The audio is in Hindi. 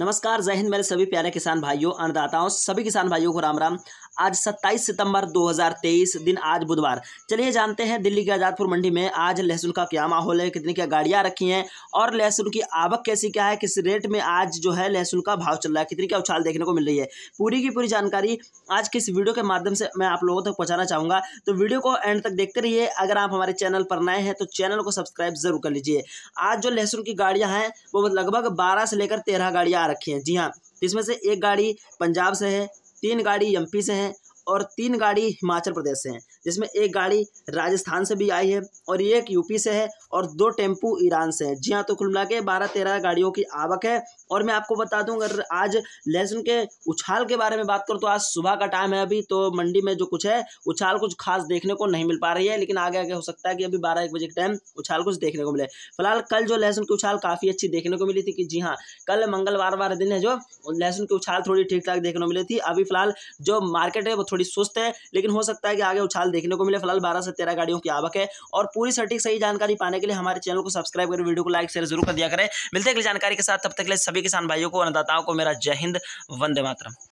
नमस्कार जय हिंद मेरे सभी प्यारे किसान भाइयों अन्नदाताओं सभी किसान भाइयों को राम राम आज 27 सितंबर 2023 दिन आज बुधवार चलिए जानते हैं दिल्ली के आज़ादपुर मंडी में आज लहसुन का क्या माहौल है कितनी क्या गाड़ियाँ रखी हैं और लहसुन की आवक कैसी क्या है किस रेट में आज जो है लहसुन का भाव चल रहा है कितनी क्या उछाल देखने को मिल रही है पूरी की पूरी जानकारी आज किस वीडियो के माध्यम से मैं आप लोगों तक पहुँचाना चाहूँगा तो वीडियो को एंड तक देखते रहिए अगर आप हमारे चैनल पर नए हैं तो चैनल को सब्सक्राइब जरूर कर लीजिए आज जो लहसुन की गाड़ियाँ हैं वो लगभग बारह से लेकर तेरह गाड़ियाँ आ रखी हैं जी हाँ इसमें से एक गाड़ी पंजाब से है तीन गाड़ी एम से हैं और तीन गाड़ी हिमाचल प्रदेश से हैं जिसमें एक गाड़ी राजस्थान से भी आई है और ये एक यूपी से है और दो टेम्पू ईरान से हैं जी हाँ तो कुल मिला के बारह तेरह गाड़ियों की आवक है और मैं आपको बता दूँ अगर आज लहसुन के उछाल के बारे में बात करूँ तो आज सुबह का टाइम है अभी तो मंडी में जो कुछ है उछाल कुछ खास देखने को नहीं मिल पा रही है लेकिन आगे आगे हो सकता है कि अभी बारह एक बजे के टाइम उछाल कुछ देखने को मिले फिलहाल कल जो लहसुन की उछाल काफ़ी अच्छी देखने को मिली थी कि जी हाँ कल मंगलवार वाले दिन है जो लहसुन की उछाल थोड़ी ठीक ठाक देखने को मिली थी अभी फिलहाल जो मार्केट है वो थोड़ी सुस्त है लेकिन हो सकता है कि आगे उछाल देखने को मिले फिलहाल बारह से तेरह गाड़ियों की आवक है और पूरी सटीक सही जानकारी पाने के लिए हमारे चैनल को सब्सक्राइब करें वीडियो को लाइक शेयर जरूर कर दिया करें मिलते अगली जानकारी के साथ तब तक के लिए सभी किसान भाइयों को अन्नदाताओं को मेरा जय हिंद वंदे मातरम